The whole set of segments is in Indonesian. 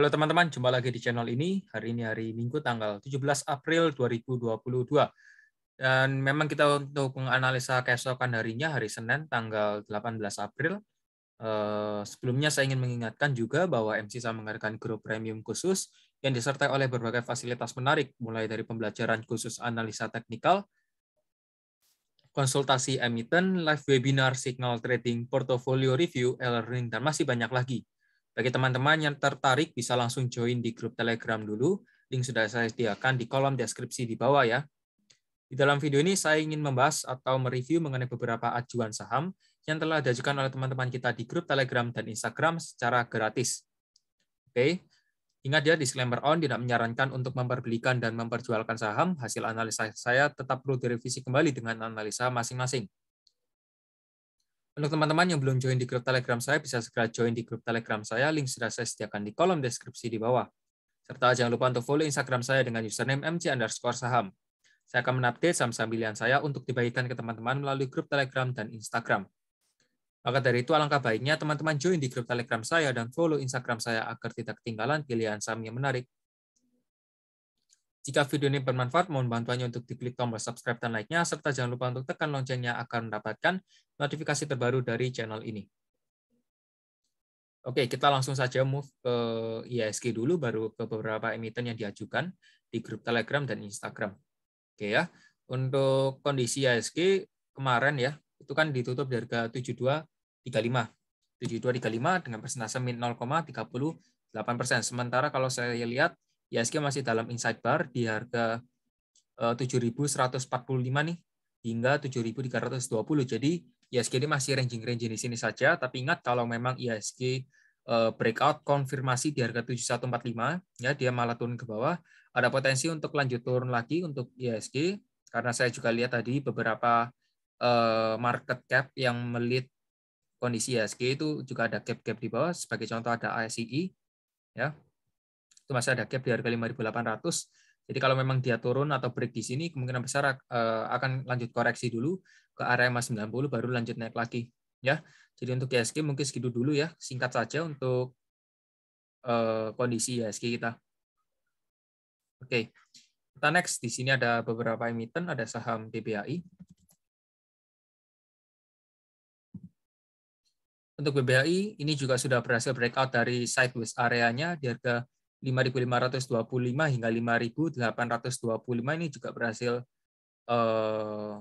Halo teman-teman, jumpa lagi di channel ini. Hari ini hari Minggu tanggal 17 April 2022. Dan memang kita untuk menganalisa keesokan harinya, hari Senin tanggal 18 April. Eh, sebelumnya saya ingin mengingatkan juga bahwa MC saya mengadakan grup premium khusus yang disertai oleh berbagai fasilitas menarik, mulai dari pembelajaran khusus analisa teknikal, konsultasi emiten, live webinar, signal trading, portfolio review, e-learning, dan masih banyak lagi. Bagi teman-teman yang tertarik bisa langsung join di grup Telegram dulu. Link sudah saya sediakan di kolom deskripsi di bawah ya. Di dalam video ini saya ingin membahas atau mereview mengenai beberapa acuan saham yang telah diajukan oleh teman-teman kita di grup Telegram dan Instagram secara gratis. Oke, Ingat ya, disclaimer on tidak menyarankan untuk memperbelikan dan memperjualkan saham. Hasil analisa saya tetap perlu direvisi kembali dengan analisa masing-masing. Untuk teman-teman yang belum join di grup Telegram saya, bisa segera join di grup Telegram saya. Link sudah saya sediakan di kolom deskripsi di bawah. Serta jangan lupa untuk follow Instagram saya dengan username mc underscore saham. Saya akan menupdate saham-saham pilihan saya untuk dibagikan ke teman-teman melalui grup Telegram dan Instagram. Maka dari itu alangkah baiknya teman-teman join di grup Telegram saya dan follow Instagram saya agar tidak ketinggalan pilihan saham yang menarik. Jika video ini bermanfaat, mohon bantuannya untuk diklik tombol subscribe dan like-nya, serta jangan lupa untuk tekan loncengnya agar mendapatkan notifikasi terbaru dari channel ini. Oke, kita langsung saja move ke ISG dulu, baru ke beberapa emiten yang diajukan di grup Telegram dan Instagram. Oke ya, untuk kondisi ISG kemarin ya, itu kan ditutup di harga 7235. 7235 dengan persentase min 0,38 persen. Sementara kalau saya lihat ISG ya, masih dalam inside bar di harga 7.145 eh, nih hingga 7.320. Jadi ISG ya, ini masih ranging range di sini saja, tapi ingat kalau memang ISG ya, eh, breakout konfirmasi di harga 7145 ya dia malah turun ke bawah, ada potensi untuk lanjut turun lagi untuk ISG karena saya juga lihat tadi beberapa eh, market cap yang melit kondisi ISG itu juga ada cap cap di bawah. Sebagai contoh ada ASI ya itu masih ada gap di harga 5.800. Jadi kalau memang dia turun atau break di sini, kemungkinan besar eh, akan lanjut koreksi dulu ke area 90 baru lanjut naik lagi. Ya, jadi untuk ISG mungkin segitu dulu ya, singkat saja untuk eh, kondisi ISG kita. Oke, kita next di sini ada beberapa emiten, ada saham BBAI. Untuk BBAI ini juga sudah berhasil breakout dari sideways areanya di harga 5.525 hingga 5.825 ini juga berhasil eh,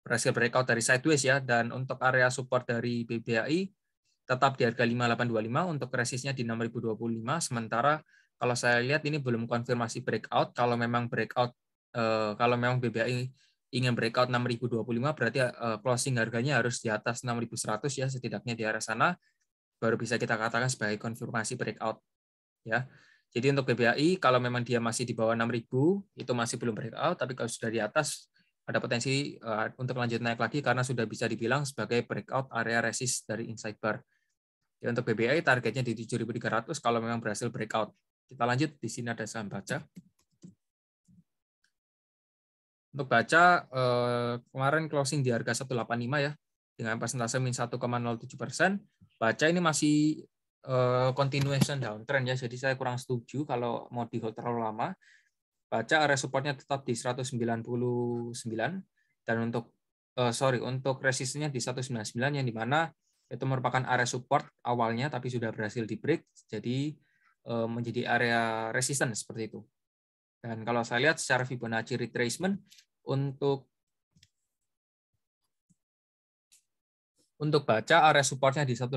berhasil breakout dari sideways ya dan untuk area support dari BBAI tetap di harga 5825 untuk resistnya di 6025 sementara kalau saya lihat ini belum konfirmasi breakout kalau memang breakout eh, kalau memang BBAI ingin breakout 6025 berarti eh, closing harganya harus di atas 6100 ya setidaknya di arah sana baru bisa kita katakan sebagai konfirmasi breakout ya. Jadi untuk BBAI kalau memang dia masih di bawah 6000 itu masih belum breakout tapi kalau sudah di atas ada potensi eh, untuk lanjut naik lagi karena sudah bisa dibilang sebagai breakout area resist dari inside bar. Ya, untuk BBI targetnya di 7.300 kalau memang berhasil breakout. Kita lanjut di sini ada saham baca. Untuk baca eh, kemarin closing di harga 185 ya dengan persentase minus 1,07 persen baca ini masih eh, continuation downtrend ya. Jadi saya kurang setuju kalau mau di hold terlalu lama. Baca area supportnya tetap di 199 dan untuk eh, sorry untuk resistennya di 199 yang dimana itu merupakan area support awalnya tapi sudah berhasil di break jadi eh, menjadi area resistance seperti itu. Dan kalau saya lihat secara Fibonacci retracement untuk Untuk baca area supportnya di 180,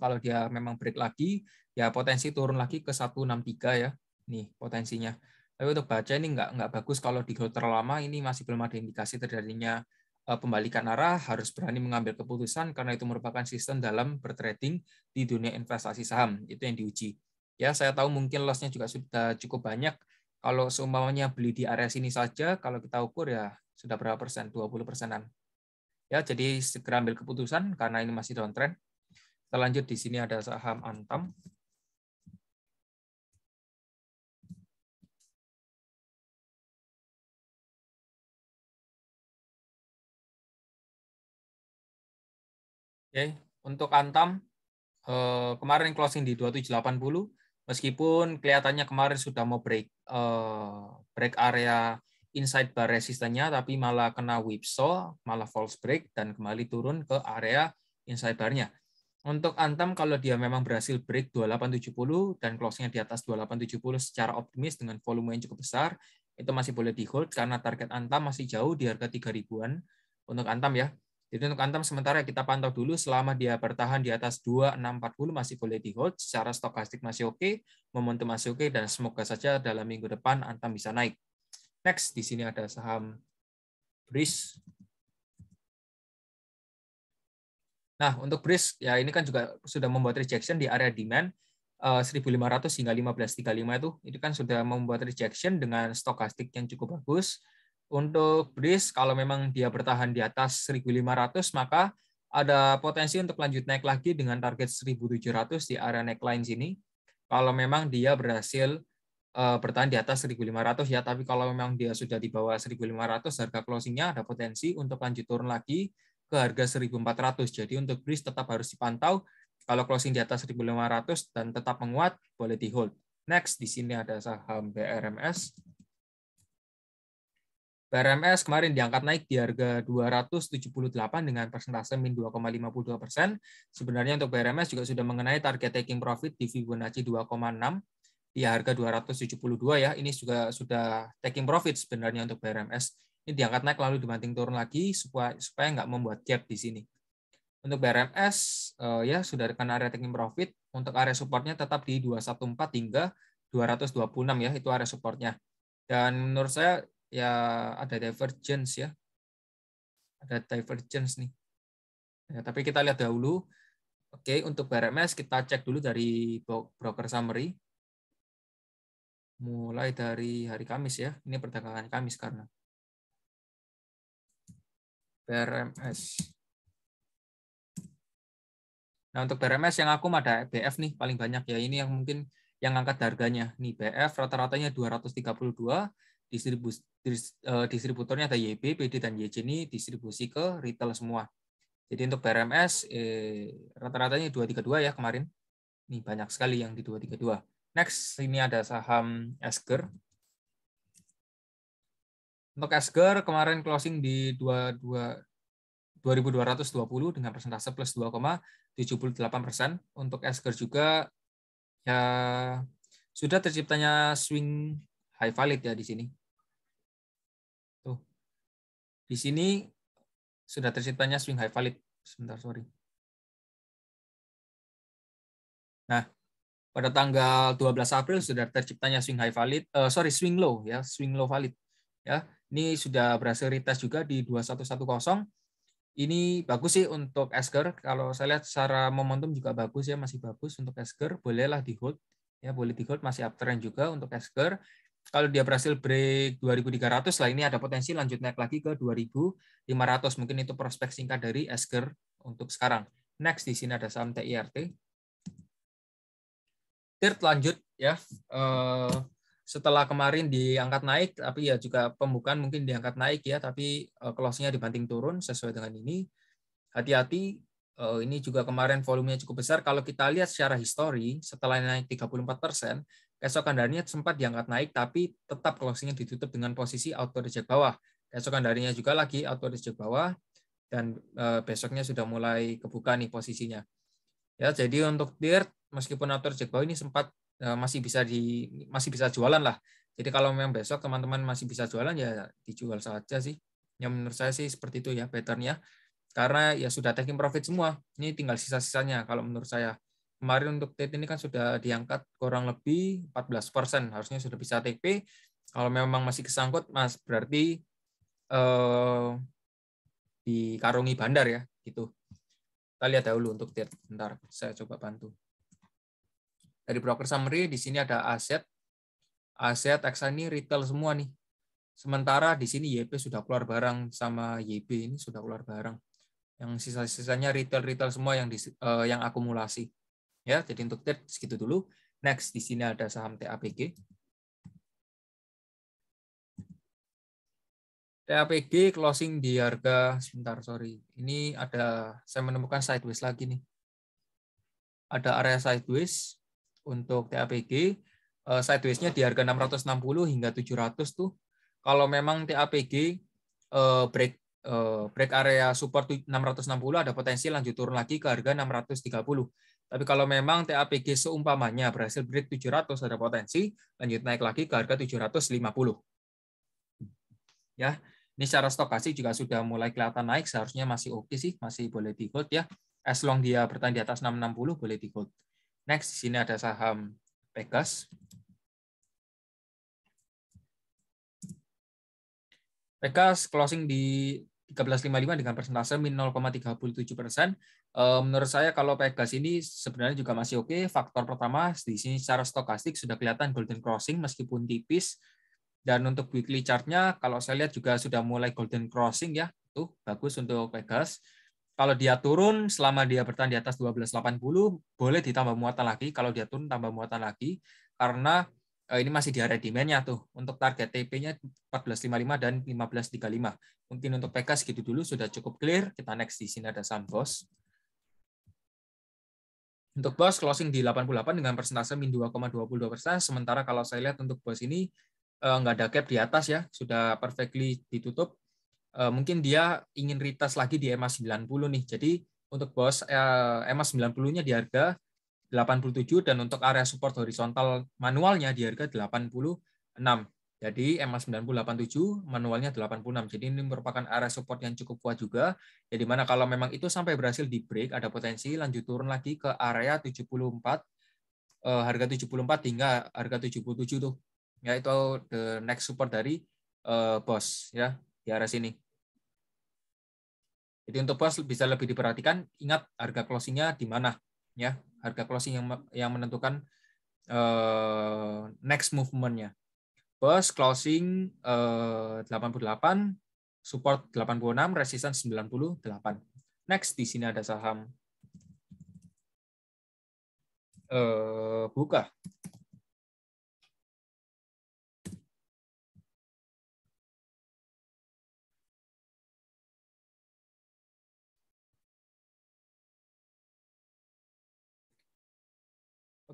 kalau dia memang break lagi, ya potensi turun lagi ke 163 ya. Nih potensinya. Tapi untuk baca ini nggak nggak bagus kalau di terlalu lama ini masih belum ada indikasi terjadinya eh, pembalikan arah harus berani mengambil keputusan karena itu merupakan sistem dalam bertrading di dunia investasi saham itu yang diuji. Ya saya tahu mungkin lossnya juga sudah cukup banyak. Kalau seumpamanya beli di area sini saja, kalau kita ukur ya sudah berapa persen? 20 persenan. Ya, jadi segera ambil keputusan karena ini masih downtrend. Kita di sini ada saham Antam. Oke, untuk Antam eh, kemarin closing di 2780 meskipun kelihatannya kemarin sudah mau break eh, break area inside bar resistennya tapi malah kena whipsaw, malah false break dan kembali turun ke area inside barnya. Untuk Antam kalau dia memang berhasil break 2870 dan closing-nya di atas 2870 secara optimis dengan volume yang cukup besar, itu masih boleh di hold karena target Antam masih jauh di harga 3000-an untuk Antam ya. Jadi untuk Antam sementara kita pantau dulu selama dia bertahan di atas 2640 masih boleh di hold secara stokastik masih oke, okay, momentum masih oke okay, dan semoga saja dalam minggu depan Antam bisa naik. Next, di sini ada saham BRIS. Nah, untuk BRIS, ya ini kan juga sudah membuat rejection di area demand. 1500 eh, hingga 1535 itu itu kan sudah membuat rejection dengan stokastik yang cukup bagus. Untuk BRIS kalau memang dia bertahan di atas 1500 maka ada potensi untuk lanjut naik lagi dengan target 1700 di area neckline sini. Kalau memang dia berhasil Eh, bertahan di atas 1.500 ya, tapi kalau memang dia sudah di bawah 1.500 harga closingnya ada potensi untuk lanjut turun lagi ke harga 1.400. Jadi untuk bridge tetap harus dipantau. Kalau closing di atas 1.500 dan tetap menguat, boleh di hold. Next, di sini ada saham BRMS. BRMS kemarin diangkat naik di harga 278 dengan persentase min 2,52 persen. Sebenarnya untuk BRMS juga sudah mengenai target taking profit di Fibonacci 2,6 di harga 272 ya. Ini juga sudah taking profit sebenarnya untuk BRMS. Ini diangkat naik lalu dibanting turun lagi supaya supaya nggak membuat gap di sini. Untuk BRMS eh, ya sudah kena area taking profit. Untuk area supportnya tetap di 214 hingga 226 ya itu area supportnya. Dan menurut saya ya ada divergence ya. Ada divergence nih. Ya, tapi kita lihat dahulu. Oke, untuk BRMS kita cek dulu dari broker summary mulai dari hari Kamis ya. Ini perdagangan Kamis karena BRMS. Nah, untuk BRMS yang aku ada BF nih paling banyak ya. Ini yang mungkin yang angkat harganya. Nih BF rata-ratanya 232, distribusi eh, distributornya ada YB, PD dan YC ini distribusi ke retail semua. Jadi untuk BRMS eh, rata-ratanya 232 ya kemarin. Nih banyak sekali yang di 232. Next, ini ada saham Esker. Untuk Esker kemarin closing di 22 2220 dengan persentase plus 2,78 persen. Untuk Esker juga ya sudah terciptanya swing high valid ya di sini. Tuh. Di sini sudah terciptanya swing high valid. Sebentar, sorry. Nah, pada tanggal 12 April sudah terciptanya swing high valid, uh, sorry swing low ya, swing low valid. Ya, ini sudah berhasil retest juga di 2110. Ini bagus sih untuk Esker. Kalau saya lihat secara momentum juga bagus ya, masih bagus untuk Esker. Bolehlah di hold. Ya, boleh di hold masih uptrend juga untuk Esker kalau dia berhasil break 2300 lah ini ada potensi lanjut naik lagi ke 2500 mungkin itu prospek singkat dari Esker untuk sekarang. Next di sini ada saham TIRT. Tirt lanjut ya. Uh, setelah kemarin diangkat naik, tapi ya juga pembukaan mungkin diangkat naik ya, tapi uh, close-nya dibanting turun sesuai dengan ini. Hati-hati, uh, ini juga kemarin volumenya cukup besar. Kalau kita lihat secara histori, setelah naik 34%, persen, esok kandarnya sempat diangkat naik, tapi tetap closing-nya ditutup dengan posisi auto reject bawah. Esok kandarnya juga lagi auto reject bawah, dan uh, besoknya sudah mulai kebuka nih posisinya. Ya, jadi untuk TIRT meskipun Jack bawah ini sempat eh, masih bisa di masih bisa jualan lah. Jadi kalau memang besok teman-teman masih bisa jualan ya dijual saja sih. Yang menurut saya sih seperti itu ya patternnya. Karena ya sudah taking profit semua. Ini tinggal sisa-sisanya kalau menurut saya. Kemarin untuk TIT ini kan sudah diangkat kurang lebih 14%. persen Harusnya sudah bisa TP. Kalau memang masih kesangkut, Mas, berarti eh, dikarungi bandar ya. gitu. Kita lihat dahulu untuk TT. Bentar, saya coba bantu. Dari broker summary di sini ada aset. Aset Eksa ini retail semua nih. Sementara di sini YP sudah keluar barang sama YB ini sudah keluar barang. Yang sisa-sisanya retail-retail semua yang di, uh, eh, yang akumulasi. Ya, jadi untuk tip segitu dulu. Next di sini ada saham TAPG. TAPG closing di harga sebentar sorry. Ini ada saya menemukan sideways lagi nih. Ada area sideways untuk TAPG eh, sideways-nya di harga 660 hingga 700 tuh. Kalau memang TAPG eh, break eh, break area support 660 ada potensi lanjut turun lagi ke harga 630. Tapi kalau memang TAPG seumpamanya berhasil break 700 ada potensi lanjut naik lagi ke harga 750. Ya. Ini secara stokasi juga sudah mulai kelihatan naik, seharusnya masih oke okay sih, masih boleh di hold ya. As long dia bertahan di atas 660 boleh di hold. Next, di sini ada saham Pegas. Pegas closing di 13.55 dengan persentase min 0,37 persen. Eh, menurut saya kalau Pegas ini sebenarnya juga masih oke. Okay. Faktor pertama di sini secara stokastik sudah kelihatan golden crossing meskipun tipis. Dan untuk weekly chartnya kalau saya lihat juga sudah mulai golden crossing ya. Tuh bagus untuk Pegas kalau dia turun selama dia bertahan di atas 1280 boleh ditambah muatan lagi. Kalau dia turun tambah muatan lagi karena eh, ini masih di area demand-nya tuh. Untuk target TP-nya 1455 dan 1535. Mungkin untuk PK segitu dulu sudah cukup clear. Kita next di sini ada saham BOS. Untuk BOS closing di 88 dengan persentase min 2,22 persen. Sementara kalau saya lihat untuk BOS ini eh, nggak ada cap di atas ya, sudah perfectly ditutup. Eh, mungkin dia ingin ritas lagi di e EMA 90 nih. Jadi untuk bos eh, e EMA 90-nya di harga 87 dan untuk area support horizontal manualnya di harga 86. Jadi e EMA tujuh manualnya 86. Jadi ini merupakan area support yang cukup kuat juga. Jadi ya, mana kalau memang itu sampai berhasil di break ada potensi lanjut turun lagi ke area 74 eh, harga 74 hingga harga 77 tuh. Ya itu the next support dari eh, bos ya di area sini. Jadi untuk bos bisa lebih diperhatikan, ingat harga closingnya di mana, ya harga closing yang yang menentukan uh, next movementnya. Bos closing eh, uh, 88, support 86, resistance 98. Next di sini ada saham uh, buka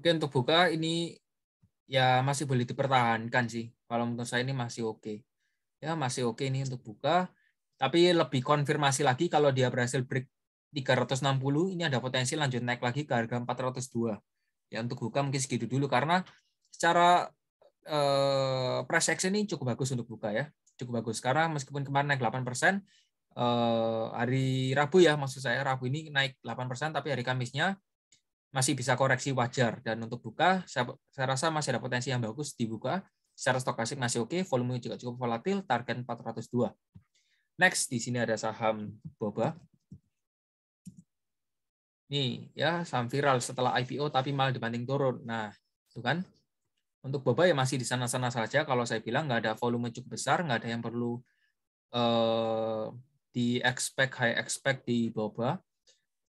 Oke untuk buka ini ya masih boleh dipertahankan sih. Kalau menurut saya ini masih oke. Ya masih oke ini untuk buka. Tapi lebih konfirmasi lagi kalau dia berhasil break 360 ini ada potensi lanjut naik lagi ke harga 402. Ya untuk buka mungkin segitu dulu karena secara eh, price action ini cukup bagus untuk buka ya. Cukup bagus karena meskipun kemarin naik 8% eh, hari Rabu ya maksud saya Rabu ini naik 8% tapi hari Kamisnya masih bisa koreksi wajar dan untuk buka saya, saya rasa masih ada potensi yang bagus dibuka secara stokastik masih oke okay, volume juga cukup volatil target 402 next di sini ada saham boba nih ya saham viral setelah IPO tapi malah dibanding turun nah itu kan untuk boba ya masih di sana-sana saja kalau saya bilang nggak ada volume cukup besar nggak ada yang perlu eh, di expect high expect di boba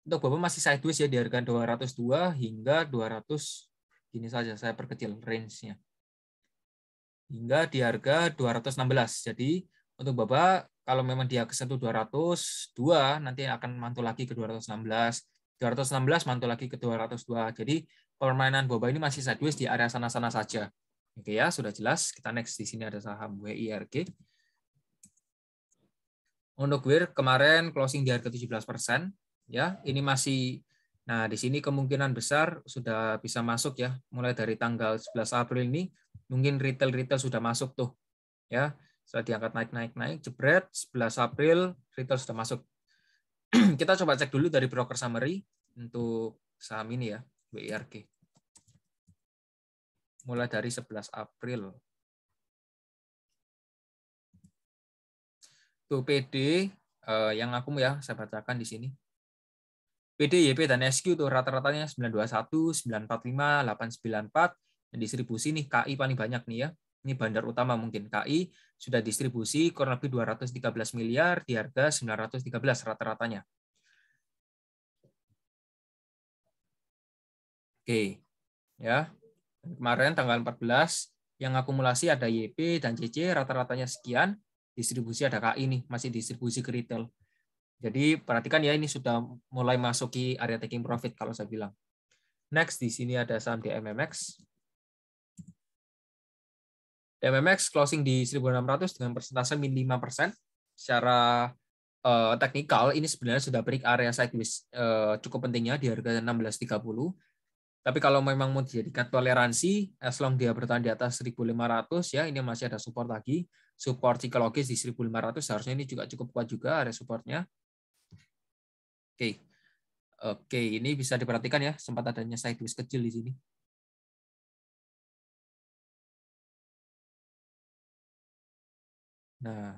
untuk Bapak masih sideways ya di harga 202 hingga 200 gini saja saya perkecil range-nya. Hingga di harga 216. Jadi untuk Bapak kalau memang dia kesentuh 202 nanti akan mantul lagi ke 216. 216 mantul lagi ke 202. Jadi permainan Boba ini masih sideways di area sana-sana saja. Oke ya, sudah jelas. Kita next di sini ada saham WIRG. Untuk WIR kemarin closing di harga 17%, ya. Ini masih nah di sini kemungkinan besar sudah bisa masuk ya. Mulai dari tanggal 11 April ini mungkin retail-retail sudah masuk tuh. Ya. Setelah diangkat naik-naik naik jebret 11 April retail sudah masuk. Kita coba cek dulu dari broker summary untuk saham ini ya, BIRG. Mulai dari 11 April. Tuh PD eh, yang aku ya saya bacakan di sini. PDYP dan SQ tuh rata-ratanya 921, 945, 894, dan distribusi nih KI paling banyak nih ya. Ini bandar utama mungkin KI sudah distribusi kurang lebih 213 miliar di harga 913 rata-ratanya. Oke. Ya. Kemarin tanggal 14 yang akumulasi ada YP dan CC rata-ratanya sekian, distribusi ada KI nih, masih distribusi ke retail. Jadi perhatikan ya ini sudah mulai masuki area taking profit kalau saya bilang. Next di sini ada saham DMMX. DMMX closing di 1600 dengan persentase min 5%. Secara uh, teknikal ini sebenarnya sudah break area sideways uh, cukup pentingnya di harga 1630. Tapi kalau memang mau dijadikan toleransi, as long dia bertahan di atas 1500 ya, ini masih ada support lagi. Support psikologis di 1500 seharusnya ini juga cukup kuat juga area supportnya Oke. Oke, ini bisa diperhatikan ya, sempat adanya sideways kecil di sini. Nah,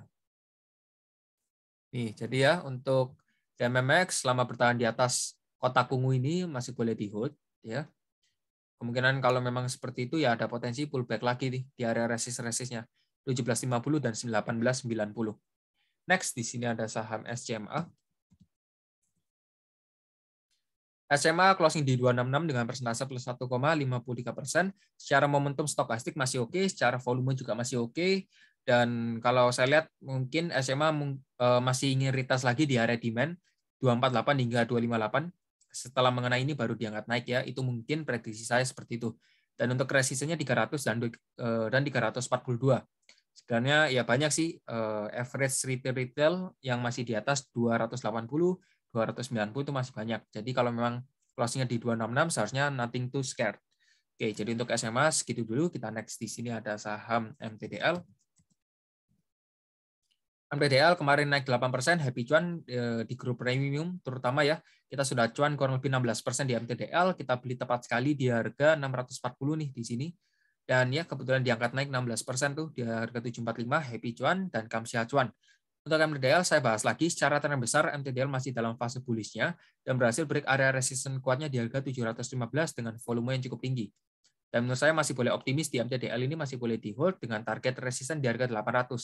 nih jadi ya untuk MMX selama bertahan di atas kotak ungu ini masih boleh di hold ya. Kemungkinan kalau memang seperti itu ya ada potensi pullback lagi nih di area resist-resistnya 1750 dan 1890. Next di sini ada saham SCMA. SMA closing di 266 dengan persentase plus 1,53 persen. Secara momentum stokastik masih oke, okay, secara volume juga masih oke. Okay. Dan kalau saya lihat mungkin SMA e, masih ingin retest lagi di area demand 248 hingga 258. Setelah mengenai ini baru diangkat naik ya. Itu mungkin prediksi saya seperti itu. Dan untuk resistensinya 300 dan e, dan 342. Sebenarnya ya banyak sih e, average retail retail yang masih di atas 280 290 itu masih banyak. Jadi kalau memang closingnya di 266 seharusnya nothing too scared. Oke, jadi untuk SMA segitu dulu. Kita next di sini ada saham MTDL. MTDL kemarin naik 8%, happy cuan eh, di grup premium terutama ya. Kita sudah cuan kurang lebih 16% di MTDL, kita beli tepat sekali di harga 640 nih di sini. Dan ya kebetulan diangkat naik 16% tuh di harga 745, happy cuan dan kamsia cuan. Untuk MTDL saya bahas lagi secara tren besar MTDL masih dalam fase bullishnya dan berhasil break area resistance kuatnya di harga 715 dengan volume yang cukup tinggi. Dan menurut saya masih boleh optimis di MTDL ini masih boleh di hold dengan target resistance di harga 800.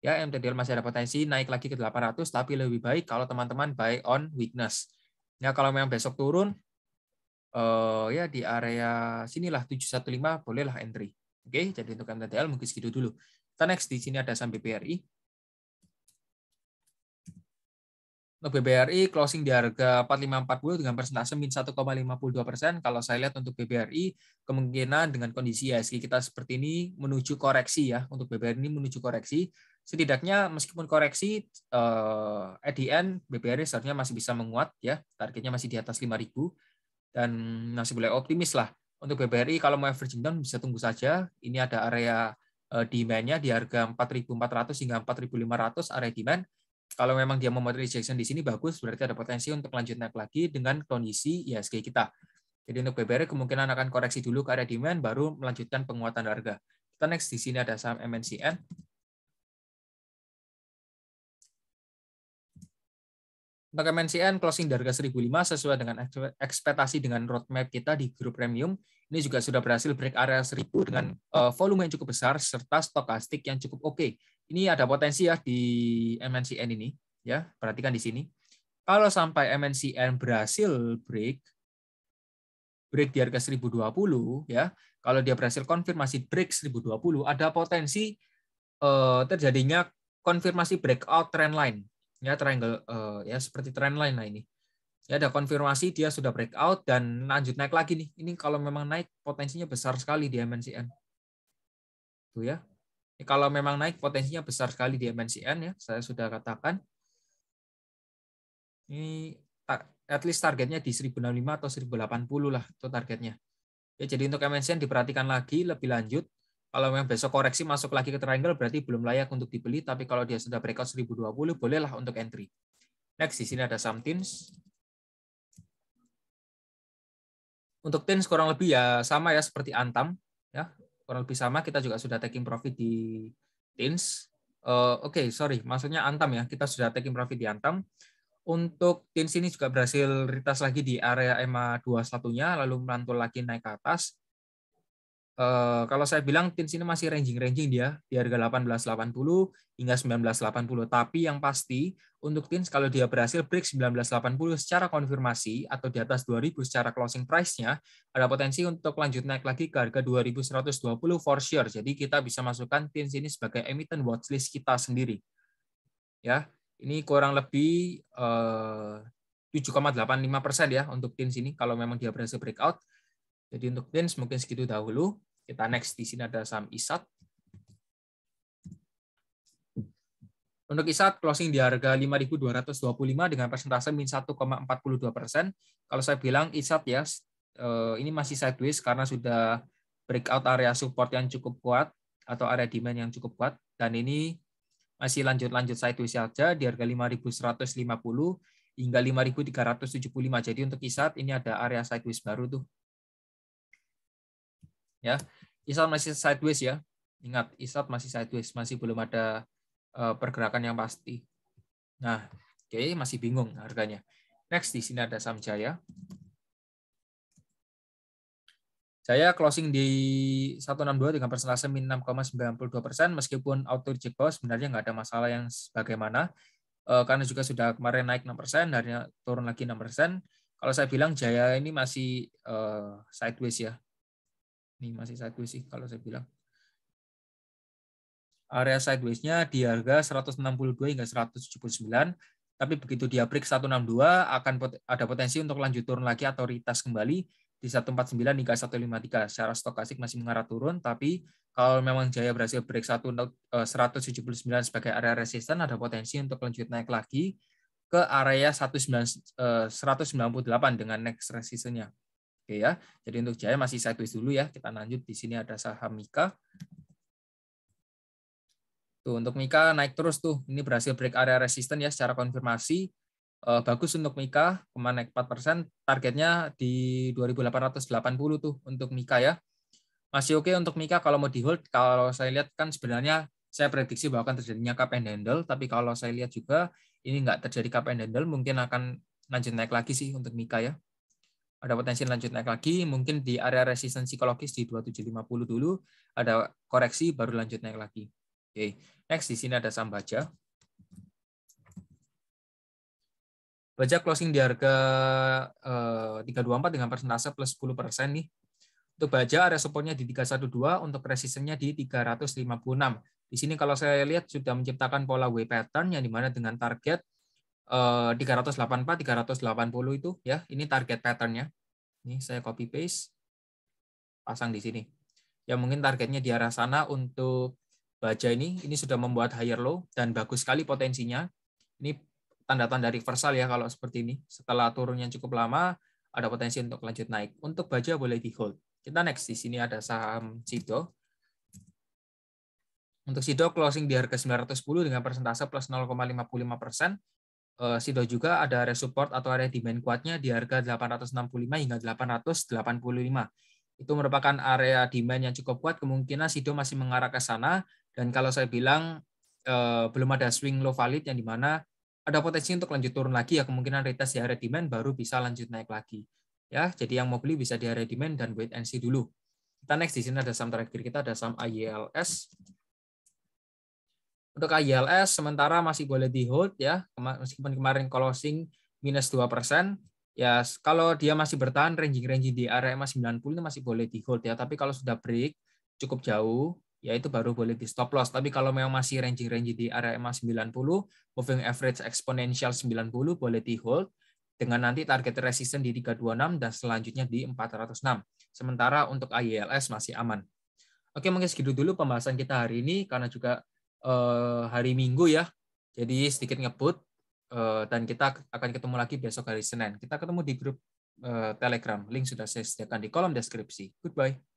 Ya, MTDL masih ada potensi naik lagi ke 800 tapi lebih baik kalau teman-teman buy on weakness. Ya, kalau memang besok turun eh, ya di area sinilah 715 bolehlah entry. Oke, jadi untuk MTDL mungkin segitu dulu. Kita next di sini ada saham BPRI. Untuk BBRI closing di harga 4540 dengan persentase min 1,52 persen. Kalau saya lihat untuk BBRI kemungkinan dengan kondisi ISG kita seperti ini menuju koreksi ya. Untuk BBRI ini menuju koreksi. Setidaknya meskipun koreksi eh, at the BBRI seharusnya masih bisa menguat ya. Targetnya masih di atas 5000 dan masih boleh optimis lah. Untuk BBRI kalau mau averaging down bisa tunggu saja. Ini ada area eh, demand-nya di harga 4400 hingga 4500 area demand kalau memang dia memotret rejection di sini bagus, berarti ada potensi untuk lanjut naik lagi dengan kondisi ISG kita. Jadi untuk BBR kemungkinan akan koreksi dulu ke area demand, baru melanjutkan penguatan harga. Kita next di sini ada saham MNCN. Untuk MNCN closing di harga 1005 sesuai dengan ekspektasi dengan roadmap kita di grup premium. Ini juga sudah berhasil break area 1000 dengan eh, volume yang cukup besar serta stokastik yang cukup oke. Okay ini ada potensi ya di MNCN ini ya perhatikan di sini kalau sampai MNCN berhasil break break di harga 1020 ya kalau dia berhasil konfirmasi break 1020 ada potensi eh, terjadinya konfirmasi breakout trend line ya triangle eh, ya seperti trend line lah ini ya ada konfirmasi dia sudah breakout dan lanjut naik lagi nih ini kalau memang naik potensinya besar sekali di MNCN tuh ya Ya, kalau memang naik potensinya besar sekali di MNCN ya, saya sudah katakan. Ini at least targetnya di 1065 atau 1080 lah itu targetnya. Ya, jadi untuk MNCN diperhatikan lagi lebih lanjut. Kalau memang besok koreksi masuk lagi ke triangle berarti belum layak untuk dibeli, tapi kalau dia sudah breakout 1020 bolehlah untuk entry. Next di sini ada somethings. Untuk tins kurang lebih ya sama ya seperti Antam ya kurang lebih sama kita juga sudah taking profit di Tins. Uh, eh, Oke, okay, sorry, maksudnya Antam ya. Kita sudah taking profit di Antam. Untuk Tins ini juga berhasil ritas lagi di area EMA 21-nya, lalu melantul lagi naik ke atas. Eh, kalau saya bilang Tins ini masih ranging-ranging dia di harga 1880 hingga 1980 tapi yang pasti untuk Tins kalau dia berhasil break 1980 secara konfirmasi atau di atas 2000 secara closing price-nya ada potensi untuk lanjut naik lagi ke harga 2120 for sure jadi kita bisa masukkan Tins ini sebagai emiten watchlist kita sendiri ya ini kurang lebih 7,85 eh, persen ya untuk Tins ini kalau memang dia berhasil breakout jadi untuk dance mungkin segitu dahulu. Kita next di sini ada saham ISAT. Untuk ISAT closing di harga 5.225 dengan persentase min 1,42 persen. Kalau saya bilang ISAT ya, eh, ini masih sideways karena sudah breakout area support yang cukup kuat atau area demand yang cukup kuat. Dan ini masih lanjut-lanjut sideways saja di harga 5.150 hingga 5.375. Jadi untuk ISAT ini ada area sideways baru tuh ya isat masih sideways ya ingat isat masih sideways masih belum ada eh, pergerakan yang pasti nah oke okay, masih bingung harganya next di sini ada saham Jaya Jaya closing di 162 dengan persentase min 6,92 persen, meskipun auto reject bawah sebenarnya nggak ada masalah yang sebagaimana, eh, karena juga sudah kemarin naik 6 persen, harinya turun lagi 6 persen. Kalau saya bilang Jaya ini masih eh, sideways ya, ini masih sideways sih kalau saya bilang. Area sidewaysnya di harga 162 hingga 179, tapi begitu dia break 162 akan pot ada potensi untuk lanjut turun lagi atau retest kembali di 149 hingga 153 secara stokastik masih mengarah turun tapi kalau memang Jaya berhasil break 179 eh, sebagai area resisten ada potensi untuk lanjut naik lagi ke area 198 eh, dengan next resistennya. Oke ya. Jadi untuk Jaya masih sideways dulu ya. Kita lanjut di sini ada saham Mika. Tuh untuk Mika naik terus tuh. Ini berhasil break area resisten ya secara konfirmasi. Eh, bagus untuk Mika, kemarin naik 4%, targetnya di 2880 tuh untuk Mika ya. Masih oke okay untuk Mika kalau mau di hold, kalau saya lihat kan sebenarnya saya prediksi bahwa akan terjadinya cup and handle, tapi kalau saya lihat juga ini nggak terjadi cup and handle, mungkin akan lanjut naik lagi sih untuk Mika ya ada potensi lanjut naik lagi, mungkin di area resisten psikologis di 2750 dulu, ada koreksi baru lanjut naik lagi. Oke, okay. next di sini ada saham baja. Baja closing di harga uh, eh, 324 dengan persentase plus 10 nih. Untuk baja area supportnya di 312, untuk resistennya di 356. Di sini kalau saya lihat sudah menciptakan pola W pattern yang dimana dengan target 384, eh, 380 itu ya. Ini target patternnya. Ini saya copy paste, pasang di sini. Ya mungkin targetnya di arah sana untuk baja ini. Ini sudah membuat higher low dan bagus sekali potensinya. Ini tanda-tanda reversal ya kalau seperti ini. Setelah turunnya cukup lama, ada potensi untuk lanjut naik. Untuk baja boleh di hold. Kita next di sini ada saham Sido. Untuk Sido closing di harga 910 dengan persentase plus 0,55 persen. Eh, sido juga ada area support atau area demand kuatnya di harga 865 hingga 885. Itu merupakan area demand yang cukup kuat, kemungkinan sido masih mengarah ke sana, dan kalau saya bilang eh, belum ada swing low valid yang dimana ada potensi untuk lanjut turun lagi ya kemungkinan retest di area demand baru bisa lanjut naik lagi ya jadi yang mau beli bisa di area demand dan wait and see dulu kita next di sini ada saham terakhir kita ada saham IELS. Untuk ILS sementara masih boleh di hold ya, meskipun kemarin closing minus 2 persen, ya kalau dia masih bertahan ranging-ranging di area EMA 90 itu masih boleh di hold ya, tapi kalau sudah break cukup jauh, ya itu baru boleh di stop loss. Tapi kalau memang masih ranging-ranging di area EMA 90, moving average exponential 90 boleh di hold dengan nanti target resistance di 326 dan selanjutnya di 406. Sementara untuk ILS masih aman. Oke, mungkin segitu dulu pembahasan kita hari ini karena juga Eh, hari Minggu ya. Jadi sedikit ngebut eh, dan kita akan ketemu lagi besok hari Senin. Kita ketemu di grup eh, Telegram. Link sudah saya sediakan di kolom deskripsi. Goodbye.